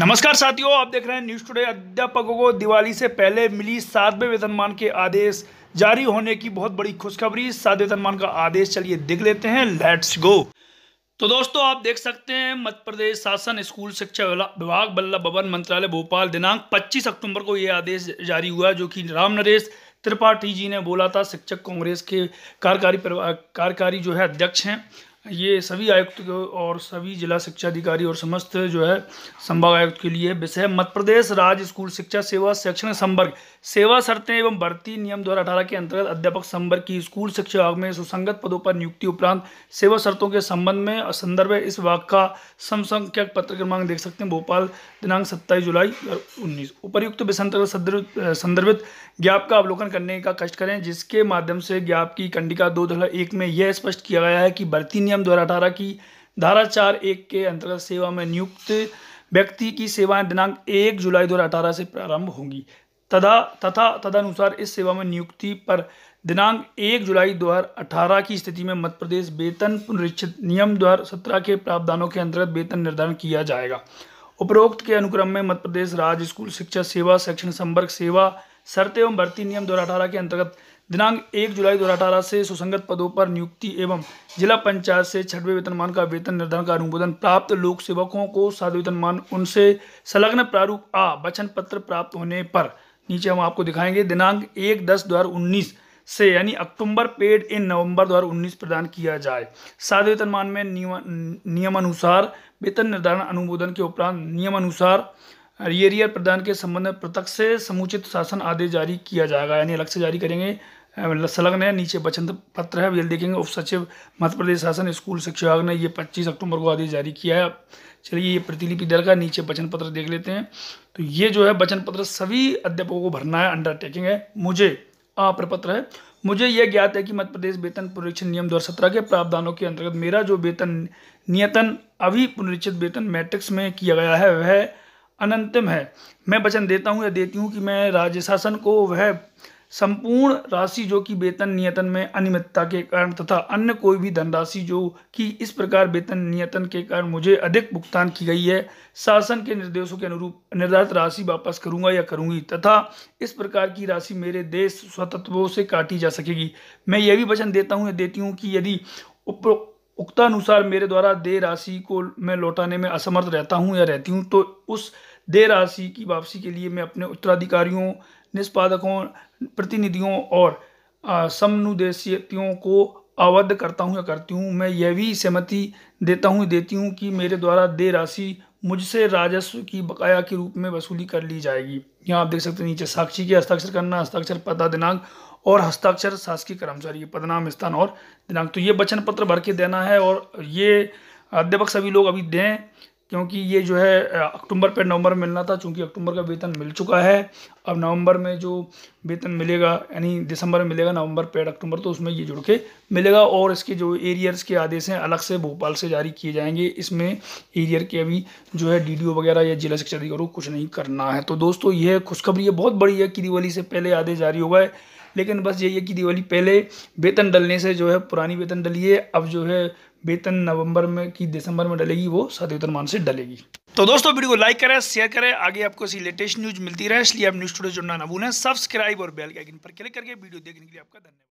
नमस्कार साथियों आप देख रहे हैं न्यूज टुडे अध्यापकों को दिवाली से पहले मिली सातवें वेतनमान के आदेश जारी होने की बहुत बड़ी खुशखबरी सातवें वेतनमान का आदेश चलिए देख लेते हैं लेट्स गो तो दोस्तों आप देख सकते हैं मध्य प्रदेश शासन स्कूल शिक्षा विभाग बल्लभ भवन मंत्रालय भोपाल दिनांक 25 अक्टूबर को यह आदेश जारी हुआ जो कि राम नरेश त्रिपाठी जी ने बोला था शिक्षक कांग्रेस के कार्यकारी कार्यकारी जो है अध्यक्ष हैं ये सभी आयुक्त और सभी जिला शिक्षा अधिकारी और समस्त जो है संभाग आयुक्त के लिए विषय मध्य प्रदेश राज्य स्कूल शिक्षा सेवा शैक्षणिक संवर्ग सेवा शर्तें एवं भर्ती नियम दो अठारह के अंतर्गत अध्यापक संवर्ग की स्कूल शिक्षा विभाग में सुसंगत पदों पर नियुक्ति उपरांत सेवा शर्तों के संबंध में संदर्भ इस विभाग का समसंख्यक पत्र क्रमांक देख सकते हैं भोपाल दिनांक सत्ताईस जुलाई उन्नीस उपरयुक्त विषय अंतर्गत संदर्भित ज्ञाप का अवलोकन करने का कष्ट करें जिसके माध्यम से ज्ञाप की कंडिका दो में यह स्पष्ट किया गया है कि भर्ती नियम अधिनियम दो हज़ार की धारा चार एक के अंतर्गत सेवा में नियुक्त व्यक्ति की सेवाएं दिनांक एक जुलाई दो हज़ार से प्रारंभ होंगी तथा तथा तदनुसार इस सेवा में नियुक्ति पर दिनांक एक जुलाई 2018 की स्थिति में मध्य प्रदेश वेतन पुनरीक्षित नियम दो सत्रह के प्रावधानों के अंतर्गत वेतन निर्धारण किया जाएगा उपरोक्त के अनुक्रम में मध्य प्रदेश राज्य स्कूल शिक्षा सेवा सेक्शन संपर्क सेवा शर्त एवं भर्ती नियम दो के अंतर्गत दिनांक एक जुलाई दो से सुसंगत पदों पर नियुक्ति एवं जिला पंचायत से छठवें वेतनमान का वेतन निर्धारण का अनुमोदन प्राप्त लोक सेवकों को साधु वेतनमान उनसे संलग्न प्रारूप आ वचन पत्र प्राप्त होने पर नीचे हम आपको दिखाएंगे दिनांक एक दस दो से यानी अक्टूबर पेड इन नवंबर दो प्रदान किया जाए साधु वेतनमान में नियमानुसार वेतन निर्धारण अनुमोदन के उपरांत नियमानुसार रियरियर प्रदान के संबंध में पृथक से समुचित शासन आदेश जारी किया जाएगा यानी अलग से जारी करेंगे मतलब संलग्न है नीचे वचन पत्र है अब देखेंगे उप सचिव मध्य प्रदेश शासन स्कूल शिक्षा विभाग ने ये 25 अक्टूबर को आदेश जारी किया है चलिए ये प्रतिलिपि दल का नीचे वचन पत्र देख लेते हैं तो ये जो है वचन पत्र सभी अध्यापकों को भरना है अंडरटेकिंग है मुझे अप्रपत्र है मुझे यह ज्ञात है कि मध्य प्रदेश वेतन पुनरीक्षण नियम दो सत्रह के प्रावधानों के अंतर्गत मेरा जो वेतन नियतन अभी पुनरीक्षित वेतन मैट्रिक्स में किया गया है वह अनंतिम है मैं वचन देता हूँ या देती हूँ कि मैं राज्य शासन को वह संपूर्ण राशि जो कि वेतन नियतन में अनियमितता के कारण तथा अन्य कोई भी धनराशि जो कि इस प्रकार वेतन नियतन के कारण मुझे अधिक भुगतान की गई है शासन के निर्देशों के अनुरूप निर्धारित राशि वापस करूंगा या करूंगी तथा इस प्रकार की राशि मेरे देश स्वतत्वों से काटी जा सकेगी मैं यह भी वचन देता हूँ या देती हूँ कि यदि उप उक्तानुसार मेरे द्वारा देय राशि को मैं लौटाने में असमर्थ रहता हूँ या रहती हूँ तो उस दे राशि की वापसी के लिए मैं अपने उत्तराधिकारियों निष्पादकों प्रतिनिधियों और समनुदेशियों को आबद्ध करता हूँ या करती हूँ मैं यह भी सहमति देता हूँ देती हूँ कि मेरे द्वारा दे राशि मुझसे राजस्व की बकाया के रूप में वसूली कर ली जाएगी यहाँ आप देख सकते हैं नीचे साक्षी के हस्ताक्षर करना हस्ताक्षर पता दिनांक और हस्ताक्षर शासकीय कर्मचारी पदनाम स्थान और दिनांक तो ये वचन पत्र भर के देना है और ये अध्यापक सभी लोग अभी दें क्योंकि ये जो है अक्टूबर पे नवंबर में मिलना था चूँकि अक्टूबर का वेतन मिल चुका है अब नवंबर में जो वेतन मिलेगा यानी दिसंबर में मिलेगा नवंबर पेड अक्टूबर तो उसमें ये जुड़ के मिलेगा और इसके जो एरियर्स के आदेश हैं अलग से भोपाल से जारी किए जाएंगे इसमें एरियर के अभी जो है डी वगैरह या जिला शिक्षा अधिकारी को कुछ नहीं करना है तो दोस्तों यह खुशखबरी है बहुत बड़ी है कि दिवाली से पहले आदेश जारी होगा लेकिन बस यही है कि दिवाली पहले वेतन डलने से जो है पुरानी वेतन डली है अब जो है वेतन नवंबर में की दिसंबर में डलेगी वो सात वेतन मान से डलेगी तो दोस्तों वीडियो को लाइक करें शेयर करें आगे आपको ऐसी लेटेस्ट न्यूज मिलती रहे इसलिए आप न्यूज टूडे जुड़ना ना भूलें सब्सक्राइब और बेल के आइकन पर क्लिक करके वीडियो देखने के लिए आपका धन्यवाद